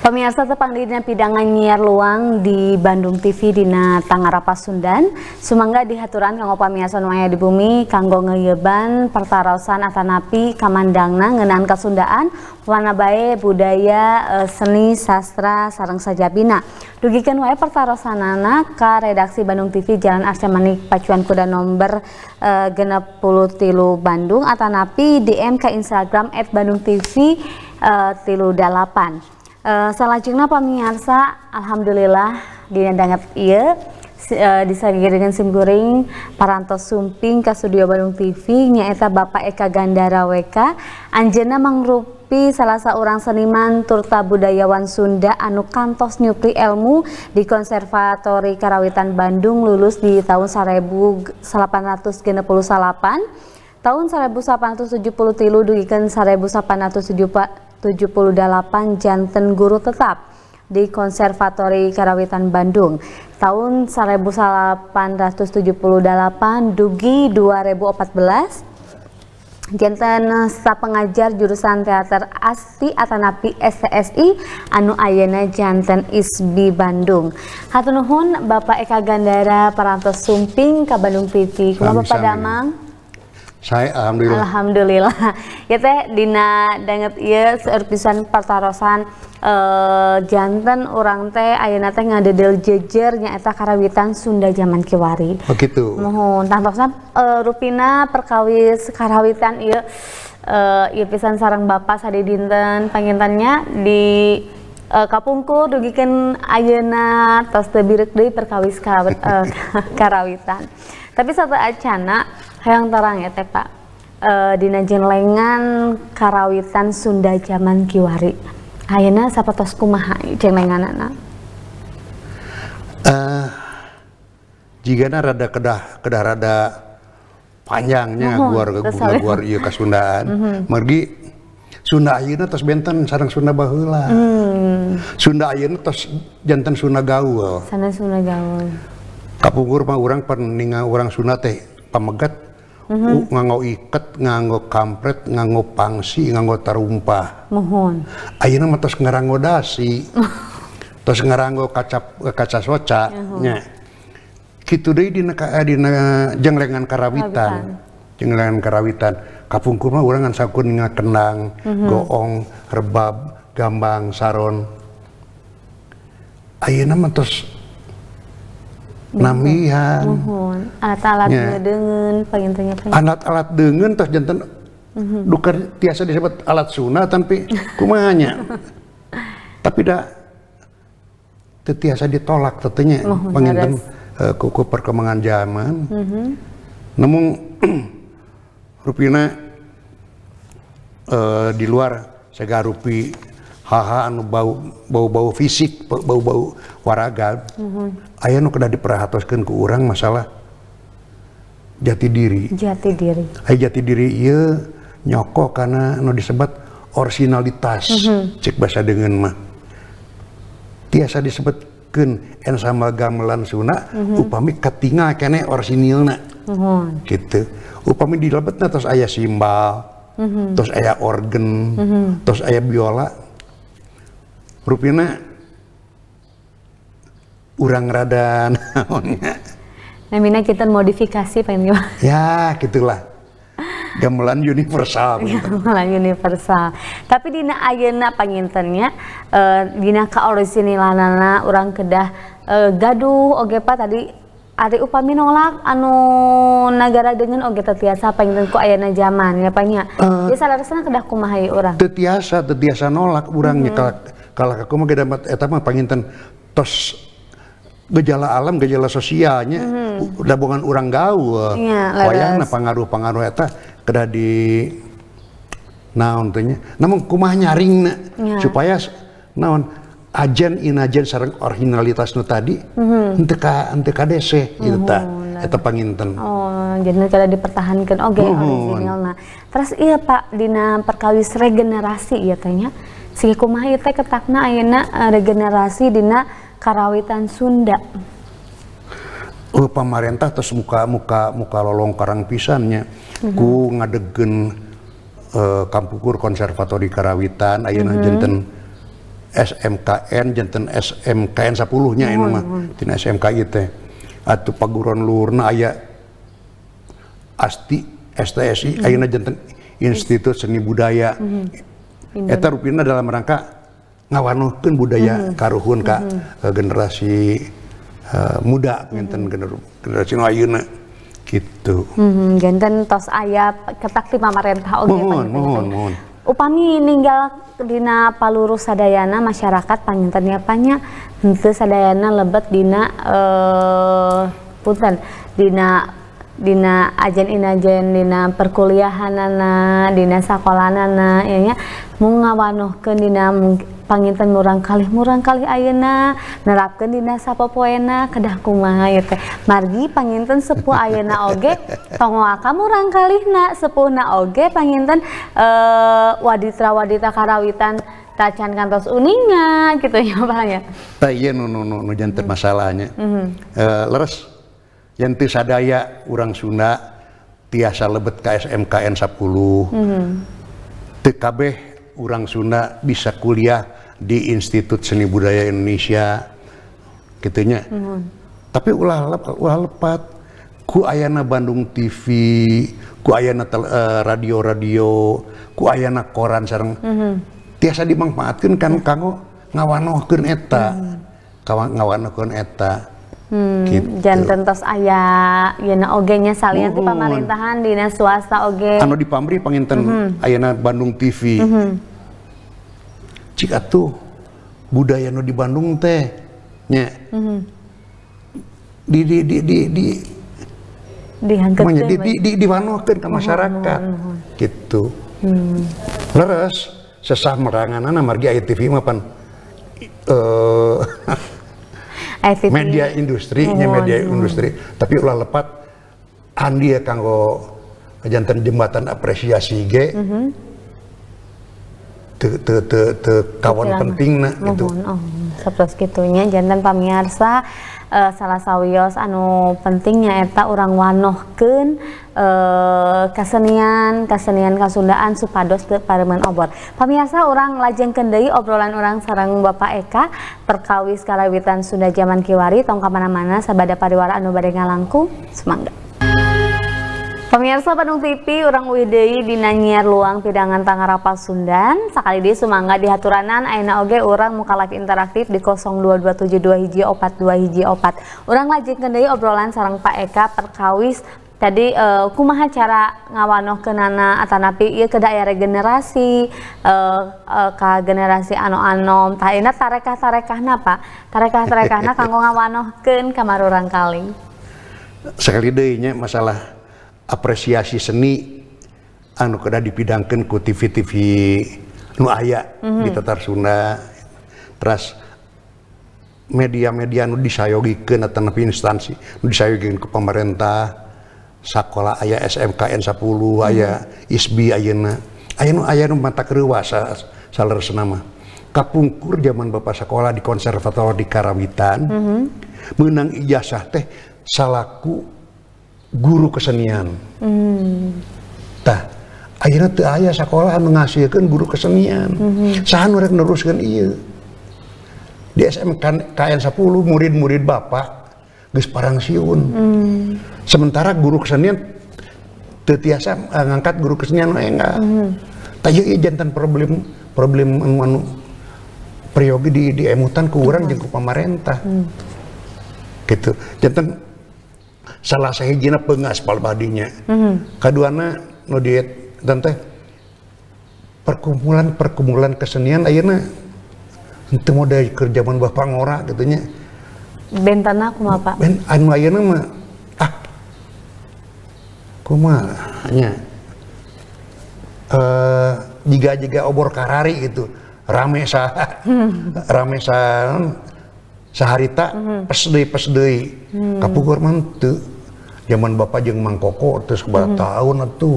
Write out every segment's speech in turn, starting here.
Pemirsa tepang di pidangan nyiar luang di Bandung TV dina Tangarapa Sundan. Semangga dihaturan kanggo pemirsa nuaya di bumi kanggo ngeyeban pertarosan atanapi kamandangna ngenaan kasundaan warna bae budaya eh, seni sastra sarang sajabina. Dugikan wae pertarosanana ka redaksi Bandung TV Jalan Arsya Pacuan Kuda nomor eh, genep puluh tilu Bandung atanapi DM ke Instagram @bandungtv eh, tilu dalapan. Uh, Salajengna pemirsa, Alhamdulillah dinandangat iya uh, eh, disagi dengan sim goreng sumping ke studio Bandung TV nyaita Bapak Eka Gandara WK Anjena mangrupi salah seorang seniman turta budayawan Sunda anu kantos nyupri ilmu di Konservatori Karawitan Bandung lulus di tahun 1868 tahun 1870 dugikan 1870 78 janten guru tetap di Konservatori Karawitan Bandung. Tahun 1878 Dugi 2014 Jantan staf pengajar jurusan teater Asti Atanapi STSI Anu Ayana Jantan Isbi Bandung Hatunuhun Bapak Eka Gandara Parantos Sumping ke Bandung Piti Kuma Bapak Damang saya alhamdulillah. Alhamdulillah. Ya teh dina denget ieu seueur pisan pertarosan orang eh, janten urang teh ayeuna teh ngadedel jejer nyata karawitan Sunda zaman kiwari. Begitu. Oh, Mohon tanggapan e, eh, rupina perkawis karawitan ieu e, iya pisan sarang Bapak sadi dinten pangintannya di e, Kapungku dugikan ayana tos tebirek deui perkawis karawitan tapi satu acana Hayang terang ya teh pak. E, Dina jenlengan karawitan Sunda zaman kiwari. Ayana sapa tos kumaha jenlengan anak? Uh, e, jika rada kedah kedah rada panjangnya oh, guar guar guar iya kasundaan. Mm -hmm. Mergi Sunda ayana tos benten sarang Sunda bahula. Hmm. Sunda ayana tos jantan Sunda gaul. Sana Sunda gaul. Kapungkur mah orang peninga orang Sunda teh pamegat Mm-hmm. Nganggo iket, nganggo kampret, nganggo pangsi, nganggo tarumpah. Mohon. Ayeuna mah tos ngaranggo dasi. tos ngaranggo kaca kaca soca mm-hmm. nya. Kitu deui dina eh, dina jenglengan karawitan. karawitan. Jenglengan karawitan. Kapungkur mah urang sakun kenang, mm-hmm. goong, rebab, gambang, saron. Ayeuna mah tos namihan alat-alat dengan dengen alat-alat dengan terus jantan mm -hmm. tiasa disebut alat sunnah tapi kumanya tapi dah tiasa ditolak tentunya penginten uh, eh, kuku perkembangan zaman mm -hmm. namun rupina uh, di luar segar rupi haha anu bau bau bau fisik bau bau waraga mm-hmm. ayah nu kena diperhatikan ke orang masalah jati diri jati diri ayah jati diri iya nyoko karena nu disebut orsinalitas mm-hmm. cek bahasa dengan mah tiasa disebutkan sama gamelan suna mm-hmm. upami katinga kene orisinilna mm-hmm. gitu upami dilebetna terus ayah simbal mm-hmm. terus ayah organ mm-hmm. terus ayah biola rupina urang rada naonnya namina kita modifikasi pengen gimana ya gitulah gamelan universal gamelan universal tapi dina ayeuna pangintennya uh, eh, dina kaoriginalanana urang kedah uh, gaduh oge pak tadi Ari upami nolak anu negara dengan oge tetiasa panginten ku ayana zaman ya panya. Uh, eh, Jadi salah kedah kumahai orang. Tetiasa, tetiasa nolak urang mm -hmm kalau aku mah kita eta mah panginten tos gejala alam gejala sosialnya hmm. udah orang gaul yeah, iya, wayang pengaruh pengaruh eta kada di naon tehnya namun kumah nyaring yeah. ya. supaya naon ajen inajen sarang originalitas nu tadi hmm. ente ka ente ka dese gitu hmm. ta mhm. eta panginten oh jadi kalau dipertahankan oke okay, mhm. original nah terus iya pak dina perkawis regenerasi ya tanya segi kumaha teh ketakna ayana eh, regenerasi dina karawitan Sunda uh, pemerintah terus muka muka muka lolong karang pisannya mm -hmm. ku ngadegen uh, eh, kampukur konservatori karawitan ayana mm -hmm. jenten SMKN jenten SMKN 10 nya ini mhm, mah mhm. tina SMKI teh atuh paguron lurna aya ASTI STSI mm -hmm. ayeuna jenten Institut Seni Budaya mm -hmm Eta rupina dalam rangka ngawanuhkeun budaya mm -hmm. karuhun ka mm -hmm. Eh, generasi uh, muda ngenten mm -hmm. generasi nu gitu. Mm -hmm. Genten tos ayah ketak di pamarentah oge mohon, mohon, mohon. Upami ninggal dina paluru sadayana masyarakat panjentennya panya henteu sadayana lebet dina uh, punten dina dina ajen inajen dina perkuliahanana dina nana ya nya mung ngawanuhkeun dina panginten murang kali murang kali ayana nerapkan dina sapopoena kedah kumaha ya teh margi panginten sepuh ayana oge tongo ka murang sepuh na oge panginten uh, eh, waditra wadita karawitan tacan kantos uninga gitu ya bang ya. Tah iya nu nu nu janten masalahnya. Mm -hmm. uh, leres yang sadaya orang Sunda tiasa lebet KSMKN 10 mm-hmm. TKB orang Sunda bisa kuliah di Institut Seni Budaya Indonesia gitunya mm-hmm. tapi ulah lepat, ulah lepat ku ayana Bandung TV ku ayana eh, radio-radio uh, ku ayana koran sarang mm-hmm. tiasa dimanfaatkan kan mm -hmm. kanggo ngawanohkan eta mm-hmm. ngawanohkan eta Hmm, gitu. tentos ayah yena ya ogenya salian mm di pemerintahan dina swasta oge. Anu di pamri panginten mm -hmm. ayana Bandung TV. Mm -hmm. Cik atuh budaya nu di Bandung teh nya. Mm -hmm. Di di di di di Dihankeun di di di, di ke masyarakat. Mm -hmm. Gitu. Hmm. Leres sesah meranganan margi aya TV mapan eh uh, IPP. media industri, oh, media oh. industri tapi ulah lepat Andi ya kanggo jantan jembatan apresiasi G mm -hmm. te, te, te, te kawan penting nah gitu oh, sabtos gitunya jantan pamirsa uh, salah sawios anu pentingnya eta orang wanohken uh, eh, kesenian kesenian Kasundaan supados ke obor pemirsa orang lajeng kendai obrolan orang sarang Bapak Eka perkawis kalawitan Sunda zaman Kiwari tong mana-mana sabada pariwara anu bade ngalangkung semangga Pemirsa Bandung TV, orang Widei di Nanyar Luang Pidangan Tangarapa Sundan. Sekali di Sumangga di Haturanan, Aina Oge orang muka mukalaki interaktif di 02272 hiji opat 2 hiji opat. Orang lajik kendai obrolan sarang Pak Eka perkawis tadi uh, kumaha cara ngawanoh ke nana atanapi iya ke daerah generasi uh, uh, generasi ano-anom tah enak tarekah-tarekahna Pak tarekah-tarekahna kanggo ken kamar orang kaling sekali deui nya masalah apresiasi seni anu kada dipidangkan ku TV-TV nu aya mm -hmm. di Tatar Sunda terus media-media nu disayogikeun atau tanpa instansi nu disayogikeun ke pemerintah sekolah ayah SMKN 10 hmm. ayah ISBI ayeuna aya nu aya nu mata kerewasa sa, senama, kapungkur zaman bapak sekolah di konservator di Karawitan mm -hmm. menang ijazah teh salaku guru kesenian hmm. tah akhirnya tuh ayah sekolah menghasilkan guru kesenian -hmm. sahan mereka neruskan iya di SMK KN 10 murid-murid bapak gus parang siun Hmm. sementara guru kesenian tetiasa uh, eh, ngangkat guru kesenian enggak hmm. tapi iya jantan problem problem anu, anu priogi di di emutan kurang iya. jenguk pemerintah, pemerintah. Hmm. gitu jantan salah sahijina pengas pengaspal mm-hmm. keduana no diet dan teh perkumpulan perkumpulan kesenian ayana itu mau dari kerjaman bapak ngora katanya bentana mau pak ben anu ayana mah ah kuma hanya eh jiga-jiga obor karari gitu rame sa rame sa saharita mm -hmm. kapur mantu zaman Bapak jeng koko terus berapa mm -hmm. tahun itu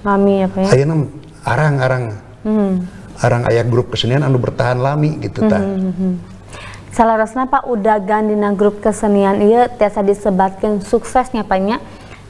Lami apa ya? ayam arang-arang. Mm -hmm. Arang mhm. ayah grup kesenian anu bertahan lami gitu ta. Mm -hmm. Salarasna Pak udagan dina grup kesenian iya tiasa disebatkan suksesnya banyak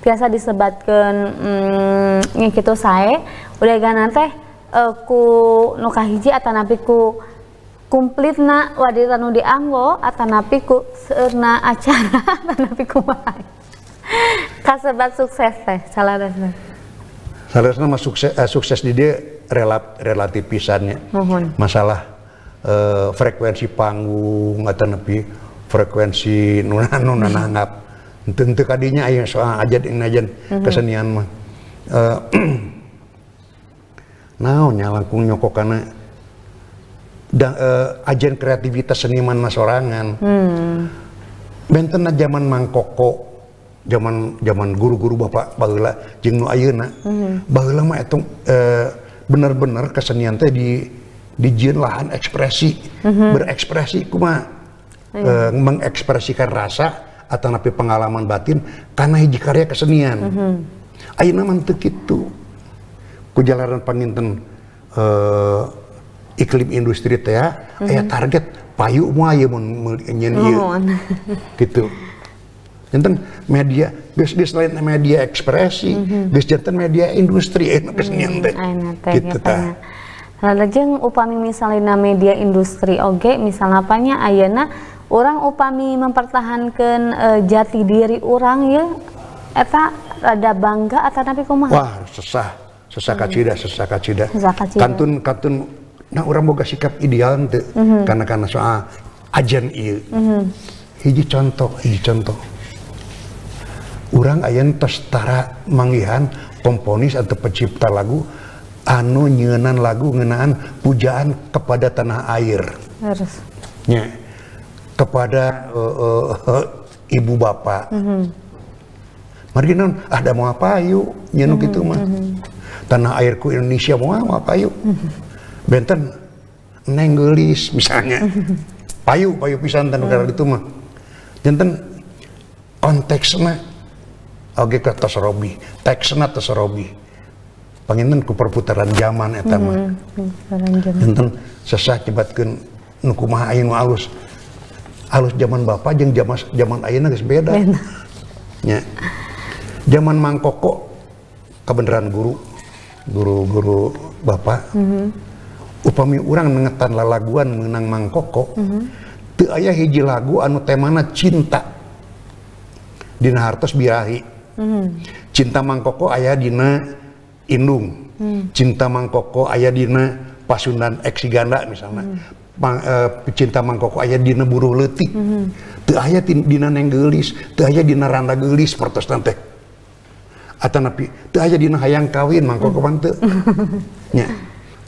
tiasa disebatkan mm, yang gitu saya udagan teh uh, ku hiji atau nabi ku kumplitna wadi tanu dianggo atanapi ku seurna acara atanapi kumaha kasebat sukses teh salaresna salaresna mah sukses uh, sukses di dia relat relatif pisannya Mohon. masalah uh, frekuensi panggung atanapi frekuensi nuna nuna nanggap tentu kadinya ayo soal ajad inajan mhm. kesenian mah uh, naon nyalangkung nyokokana dan uh, eh, ajen kreativitas seniman masorangan. Hmm. Benten zaman Mangkoko, zaman zaman guru-guru bapak bageula jengnu ayuna ayeuna. Hmm. itu mah eh, benar uh, kesenian teh di dijieun lahan ekspresi, hmm. berekspresi kuma hmm. uh, eh, mengekspresikan rasa atau napi pengalaman batin karena hiji karya kesenian. Hmm. Ayeuna mah teu Ku panginten uh, iklim industri teh mm -hmm. target payu mah ya mun nyen gitu jantan media bis bis lain media ekspresi mm -hmm. jantan media industri eta eh, geus iya, nyen teh gitu iya, tah Lajeng upami misalnya media industri oke, okay, misalnya apanya ayana orang upami mempertahankan uh, eh, jati diri orang ya eta ada bangga atau tapi kumaha wah sesah sesak kacida sesah kacida, iya. sesah kacida. kantun kantun nah orang boga sikap ideal ente mm -hmm. karena karena soal ajan iya mm -hmm. hiji contoh hiji contoh orang ayam testara manggihan komponis atau pencipta lagu anu nyenan lagu ngenaan pujaan kepada tanah air harus ya kepada uh, uh, uh, ibu bapak mm -hmm. Mari non, ada ah, mau apa yuk, nyenuk mm -hmm, itu mah. Mm -hmm. Tanah airku Indonesia mau apa yuk. Mm -hmm benten nenggelis misalnya payu payu pisan dan negara itu mah jenten konteksnya teksna oke ke robi teksnya tos robi panginten ku perputaran zaman eta mah hmm, jenten sesah cebatkeun nu kumaha ayeuna alus alus zaman bapak jeng zaman zaman ayeuna geus beda nya zaman mangkoko kebenaran guru guru-guru bapak mm -hmm upami orang mengetan lalaguan menang mangkoko mm -hmm. te ayah hiji lagu anu temana cinta dina hartos birahi mm -hmm. cinta mangkoko ayah dina indung mm -hmm. cinta mangkoko ayah dina pasundan eksiganda misalnya mm -hmm. Mang, e, cinta mangkoko ayah dina buruh letik mm -hmm. te ayah dina neng gelis te ayah dina randa gelis pertos nanti atau napi te ayah dina hayang kawin mangkoko mm -hmm. pante nya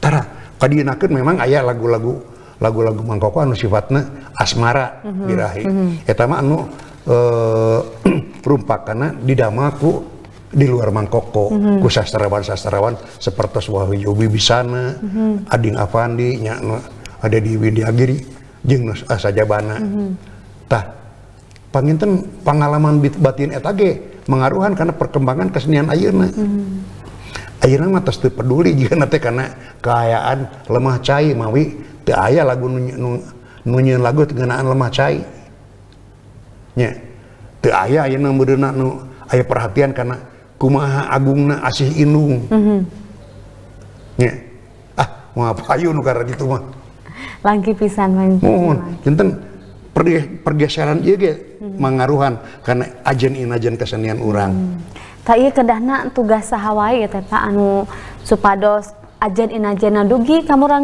tara kadienakeun memang aya lagu-lagu lagu-lagu Mang Koko anu sifatna asmara mhm. birahi. -hmm. dirahi. Mm -hmm. Eta mah anu eh, rumpakana didamel ku di luar Mangkoko, mm -hmm. ku sastrawan-sastrawan seperti Wahyu Bibisana, mhm. Ading Afandi, nya, ada di Widyagiri, jeung Asajabana. Mm -hmm. Tah, panginten pengalaman batin etage mengaruhan karena perkembangan kesenian ayeuna. Mm -hmm akhirnya mah tes peduli jika nanti karena kekayaan lemah cai mawi teu aya lagu nunyeun lagu kenaan lemah cai nya teu aya ayeuna meureunna nu aya perhatian karena kumaha agungna asih indung mm nya ah mau apa ayo nu karena gitu mah langki pisan main mohon cinten pergeseran ieu ge mm -hmm. mangaruhan karena ajen inajen kesenian urang -hmm. tugaswau supados kamu orang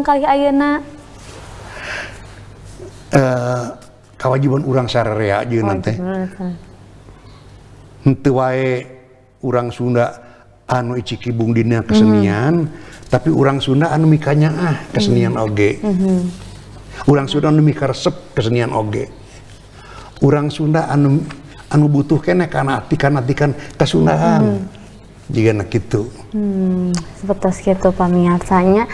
kewajiban urang nanti urang Sunda anubung mhm. kesenian tapi urang Sunda anikanya ah kesenian OG urang sudahsep kesenian OG urang Sunda an anu butuh kene karena tikan-tikan kesunahan hmm. jika nak itu hmm, seperti itu pamiarsanya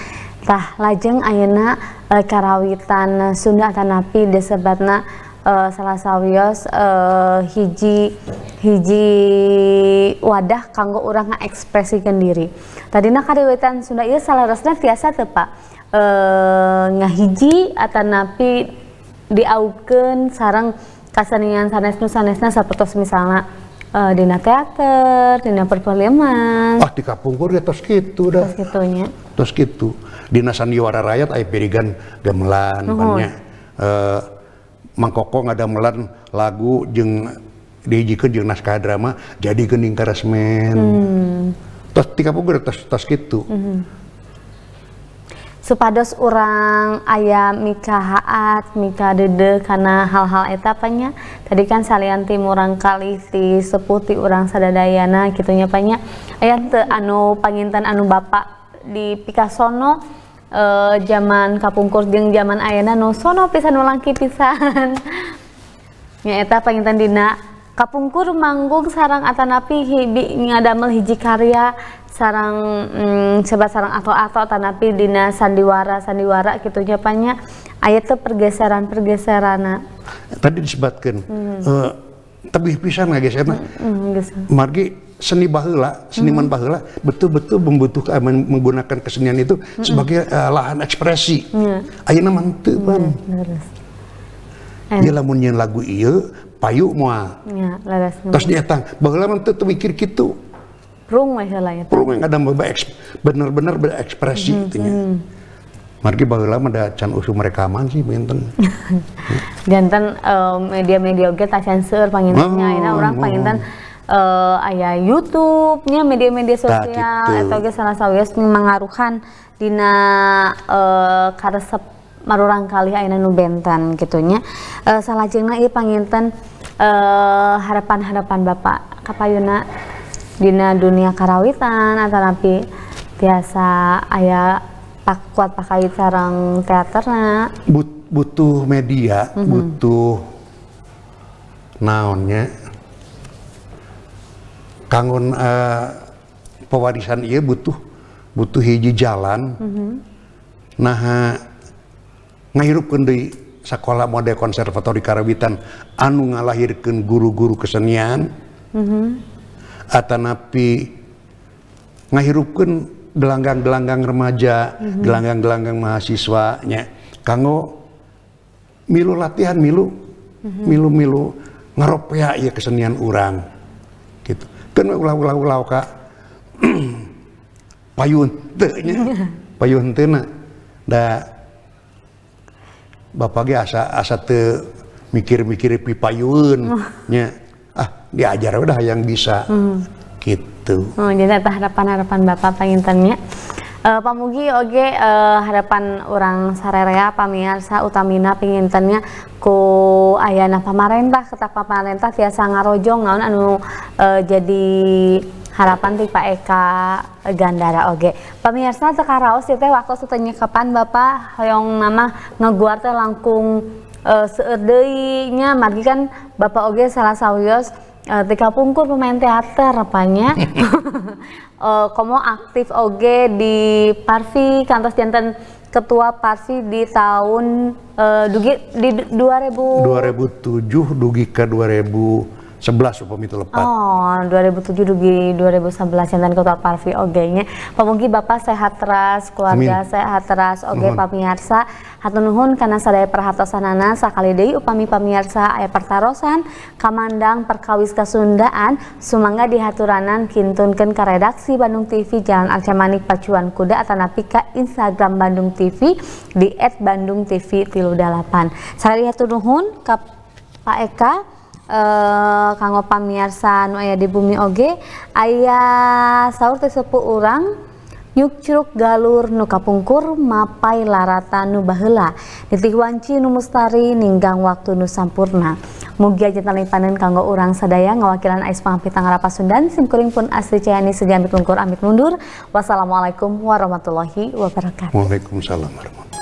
tah lajeng ayana e, eh, karawitan Sunda atau napi disebutna e, eh, salah sawios e, hiji hiji wadah kanggo orang ngekspresikan diri tadina karawitan Sunda itu salah biasa tuh pak e, ngahiji atau napi diaukeun sarang kasenian sanesnu sanesna sapertos misalnya uh, dina teater, dina perfilman. Ah, di Kapungkur ya tos gitu dah. Tos gitunya. Tos gitu. Dina sandiwara rakyat aya pirigan gamelan uh -huh. banyak. Uh, eh, Mangkoko melan lagu jeng dihijikan jeng naskah drama jadi gening karesmen. Hmm. Tos di Kapungkur ya, tos tos gitu. Uh supados orang ayam mika haat mika dede karena hal-hal etapanya tadi kan salian tim orang kali si seputi orang sadadayana gitunya banyak ayah te anu pangintan anu bapak di picasso e, eh, zaman kapungkur jeung zaman ayana no sono pisan ulangki pisan nyaeta pangintan dina Kapungkur manggung sarang atanapi hibi ngadamel hiji karya sarang hmm, sebab sarang atau atau tanapi dina sandiwara sandiwara gitu nyapanya ayat tuh pergeseran pergeseran tadi disebutkan hmm. uh, eh, tapi pisan nggak geser ya, hmm, hmm margi seni bahula seniman hmm. bahula betul-betul membutuhkan menggunakan kesenian itu hmm. sebagai uh, lahan ekspresi hmm. namanya tuh hmm. Iya lamunnya lagu iya payu mua ya, laras terus dia tang bahwa tuh mikir gitu rung masalahnya rung yang ada benar-benar berekspresi ekspresi -hmm. Mhm. Mungkin bagaimana ada can usu aman sih benten. Jantan eh, media-media kita tak seur pangintannya, ini ah, orang ah, pangintan uh, ah. eh, ayah YouTube-nya media-media sosial atau gitu. ge salah yang mengaruhkan dina uh, karesep marurang kali ayah nu benten kitunya. Uh, jengna ini panginten Eh, harapan-harapan Bapak Kapayuna dina dunia karawitan atau nanti biasa ayah pak kuat pakai sarang teaternya But, butuh media mm -hmm. butuh naonnya kangun uh, eh, pewarisan iya butuh butuh hiji jalan mm -hmm. nah ngahirup kendi sekolah mode konservatori Karawitan anu ngalahirkan guru-guru kesenian mm -hmm. atanapi ngahirupkan gelanggang-gelanggang remaja mm -hmm. gelanggang-gelanggang mahasiswanya kanggo milu latihan milu mm -hmm. milu milu ngeropea ya kesenian orang gitu kan ulah ulah ulah kak payun tehnya payun tena da Bapak ge asa asa te mikir-mikir pipayunnya. Oh. nya Ah, diajar udah yang bisa. Hmm. Gitu. Oh, jadi itu harapan-harapan Bapak pengintennya. Uh, eh, Mugi oke okay, uh, eh, harapan orang Pak Miarsa utamina pengintennya ku ayana pamarentah kata pamarentah tiasa ngarojong ngawin anu uh, jadi harapan ti Pak Eka Gandara oge. Pemirsa sekarang sih, teh waktu kapan Bapak yang nama ngeguar teh langkung uh, seueur kan Bapak oge salah sawios uh, tika pungkur pemain teater apanya. uh, eh, komo aktif oge di Parvi kantor jantan ketua Parsi di tahun uh, dugi di 2000 2007 dugi ke 2000 sebelas upami telepat. Oh, 2007 dugi 2011 jantan kota Parvi oke nya Mugi Bapak sehat teras, keluarga Amin. sehat teras oge pak Miarsa. Hatur karena saya sadaya perhatosanana sakali deui upami pamirsa aya pertarosan kamandang perkawis kasundaan sumangga dihaturanan kintunkeun ka redaksi Bandung TV Jalan Arca Manik Pacuan Kuda atau napi ke Instagram Bandung TV di @bandungtv38. Sarari hatur nuhun ka Pak Eka Uh, eh, kanggo pamirsa nu aya di bumi oge ayah sahur tesepu orang nyuk curug galur nu kapungkur mapai larata nu baheula titih wanci nu mustari ninggang waktu nu sampurna mugi aja panen kanggo orang sadaya ngawakilan ais pangampita ngarapasundan Pasundan Simkuring pun asli cayani segan mitungkur amit mundur wassalamualaikum warahmatullahi wabarakatuh waalaikumsalam warahmatullahi